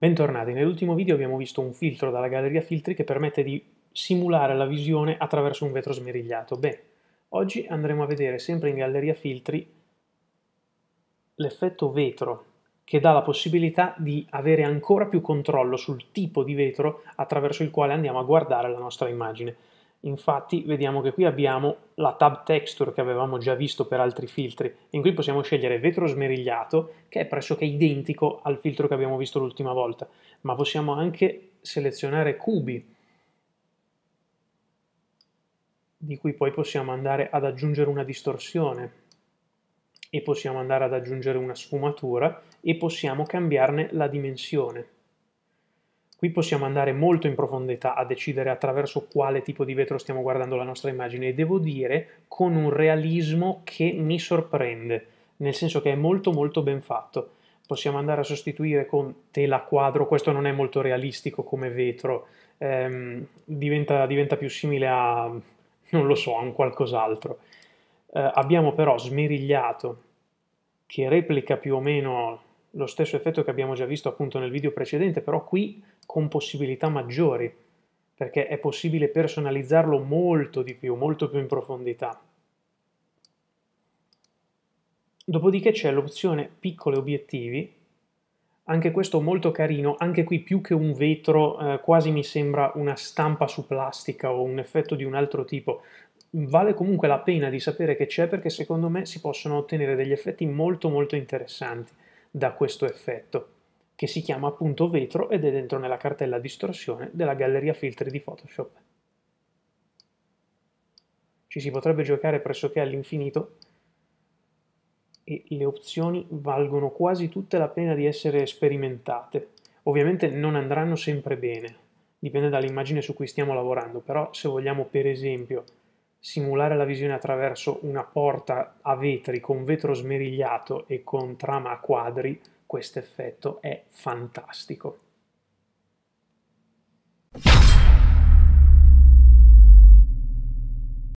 Bentornati, nell'ultimo video abbiamo visto un filtro dalla galleria filtri che permette di simulare la visione attraverso un vetro smerigliato. Beh, oggi andremo a vedere sempre in galleria filtri l'effetto vetro che dà la possibilità di avere ancora più controllo sul tipo di vetro attraverso il quale andiamo a guardare la nostra immagine. Infatti vediamo che qui abbiamo la tab texture che avevamo già visto per altri filtri, in cui possiamo scegliere vetro smerigliato, che è pressoché identico al filtro che abbiamo visto l'ultima volta, ma possiamo anche selezionare cubi, di cui poi possiamo andare ad aggiungere una distorsione e possiamo andare ad aggiungere una sfumatura e possiamo cambiarne la dimensione. Qui possiamo andare molto in profondità a decidere attraverso quale tipo di vetro stiamo guardando la nostra immagine e devo dire con un realismo che mi sorprende, nel senso che è molto molto ben fatto. Possiamo andare a sostituire con tela quadro, questo non è molto realistico come vetro, ehm, diventa, diventa, più simile a, non lo so, a un qualcos'altro. Eh, abbiamo però smerigliato, che replica più o meno lo stesso effetto che abbiamo già visto appunto nel video precedente, però qui con possibilità maggiori, perché è possibile personalizzarlo molto di più, molto più in profondità. Dopodiché c'è l'opzione piccole obiettivi, anche questo molto carino, anche qui più che un vetro eh, quasi mi sembra una stampa su plastica o un effetto di un altro tipo. Vale comunque la pena di sapere che c'è perché secondo me si possono ottenere degli effetti molto molto interessanti da questo effetto, che si chiama appunto vetro ed è dentro nella cartella distorsione della galleria filtri di Photoshop. Ci si potrebbe giocare pressoché all'infinito e le opzioni valgono quasi tutte la pena di essere sperimentate. Ovviamente non andranno sempre bene, dipende dall'immagine su cui stiamo lavorando, però se vogliamo per esempio simulare la visione attraverso una porta a vetri con vetro smerigliato e con trama a quadri, questo effetto è fantastico.